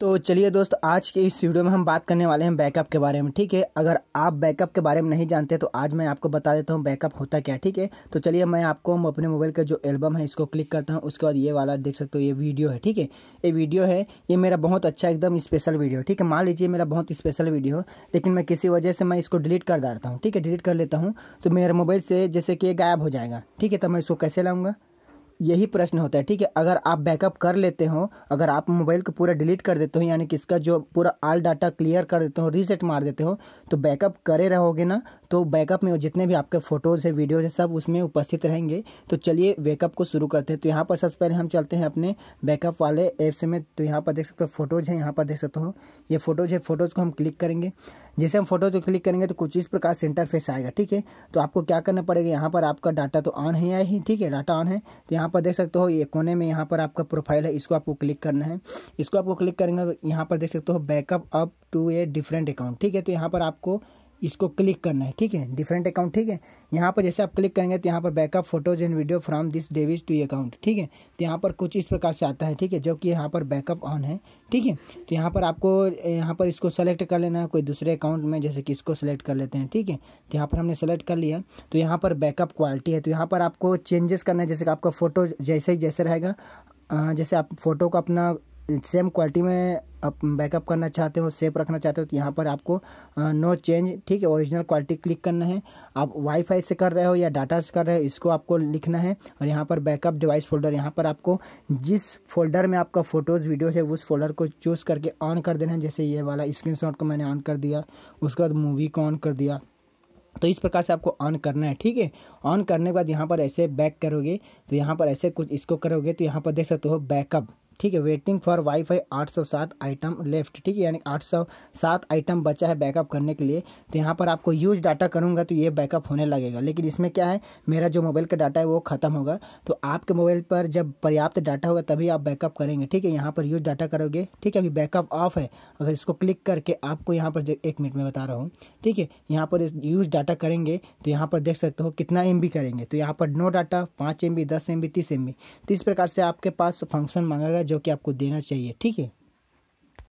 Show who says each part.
Speaker 1: तो चलिए दोस्त आज के इस वीडियो में हम बात करने वाले हैं बैकअप के बारे में ठीक है अगर आप बैकअप के बारे में नहीं जानते तो आज मैं आपको बता देता हूँ बैकअप होता क्या ठीक है तो चलिए मैं आपको हम अपने मोबाइल का जो एल्बम है इसको क्लिक करता हूँ उसके बाद ये वाला देख सकते हो ये वीडियो है ठीक है ये वीडियो है ये मेरा बहुत अच्छा एकदम स्पेशल वीडियो ठीक है मान लीजिए मेरा बहुत स्पेशल वीडियो लेकिन मैं किसी वजह से मैं इसको डिलीट कर डालता हूँ ठीक है डिलीट कर लेता हूँ तो मेरे मोबाइल से जैसे कि गायब हो जाएगा ठीक है तो मैं इसको कैसे लाऊँगा यही प्रश्न होता है ठीक है अगर आप बैकअप कर लेते हो अगर आप मोबाइल को पूरा डिलीट कर देते हो यानी कि इसका जो पूरा आल डाटा क्लियर कर देते हो रीसेट मार देते हो तो बैकअप करे रहोगे ना तो बैकअप में जितने भी आपके फ़ोटोज़ है वीडियोज़ है सब उसमें उपस्थित रहेंगे तो चलिए बैकअप को शुरू करते हैं तो यहाँ पर सबसे पहले हम चलते हैं अपने बैकअप वाले ऐप्स में तो यहाँ पर देख सकते हो फ़ोटोज़ हैं यहाँ पर देख सकते हो ये फ़ोटोज़ है फ़ोटोज़ को हम क्लिक करेंगे जैसे हम फोटो तो क्लिक करेंगे तो कुछ इस प्रकार से इंटरफेस आएगा ठीक है तो आपको क्या करना पड़ेगा यहाँ पर आपका डाटा तो ऑन है या ही ठीक है डाटा ऑन है तो यहाँ पर देख सकते हो ये कोने में यहाँ पर आपका प्रोफाइल है इसको आपको क्लिक करना है इसको आपको क्लिक करेंगे यहाँ पर देख सकते हो backup up to a different account ठीक है तो यहाँ पर आपको इसको क्लिक करना है ठीक है डिफरेंट अकाउंट ठीक है यहाँ पर जैसे आप क्लिक करेंगे तो यहाँ पर backup photos and video from this devices to account ठीक है तो यहाँ पर कुछ इस प्रकार से आता है ठीक है जो कि यहाँ पर बैकअप ऑन है ठीक है तो यहाँ पर आपको यहाँ पर इसको सेलेक्ट कर लेना है कोई दूसरे अकाउंट में जैसे कि इसको सेलेक्ट कर लेते हैं ठीक है तो यहाँ पर हमने सेलेक्ट कर लिया तो यहाँ पर बैकअप क्वालिटी है तो यहाँ पर आपको चेंजेस करना है जैसे कि आपका फ़ोटो जैसे ही जैसे रहेगा जैसे आप फोटो को अपना सेम क्वालिटी में आप बैकअप करना चाहते हो सेफ रखना चाहते हो तो यहाँ पर आपको नो चेंज ठीक है ओरिजिनल क्वालिटी क्लिक करना है आप वाईफाई से कर रहे हो या डाटा से कर रहे हो इसको आपको लिखना है और यहाँ पर बैकअप डिवाइस फोल्डर यहाँ पर आपको जिस फोल्डर में आपका फोटोज़ वीडियोज़ है उस फोल्डर को चूज़ करके ऑन कर देना है जैसे ये वाला स्क्रीन को मैंने ऑन कर दिया उसके बाद मूवी को ऑन कर दिया तो इस प्रकार से आपको ऑन करना है ठीक है ऑन करने के बाद यहाँ पर ऐसे बैक करोगे तो यहाँ पर ऐसे कुछ इसको करोगे तो यहाँ पर देख सकते हो बैकअप ठीक है waiting for WiFi 807 item left ठीक है यानी 807 आइटम बचा है बैकअप करने के लिए तो यहाँ पर आपको यूज डाटा करूँगा तो ये बैकअप होने लगेगा लेकिन इसमें क्या है मेरा जो मोबाइल का डाटा है वो ख़त्म होगा तो आपके मोबाइल पर जब पर्याप्त डाटा होगा तभी आप बैकअप करेंगे ठीक है यहाँ पर यूज डाटा करोगे ठीक है अभी बैकअप ऑफ है अगर इसको क्लिक करके आपको यहाँ पर एक मिनट में बता रहा हूँ ठीक है यहाँ पर यूज डाटा करेंगे तो यहाँ पर देख सकते हो कितना एम करेंगे तो यहाँ पर नो डाटा पाँच एम बी दस एम बी तीस एम बी तो इस प्रकार से आपके पास फंक्शन मांगा गया जो कि आपको देना चाहिए ठीक है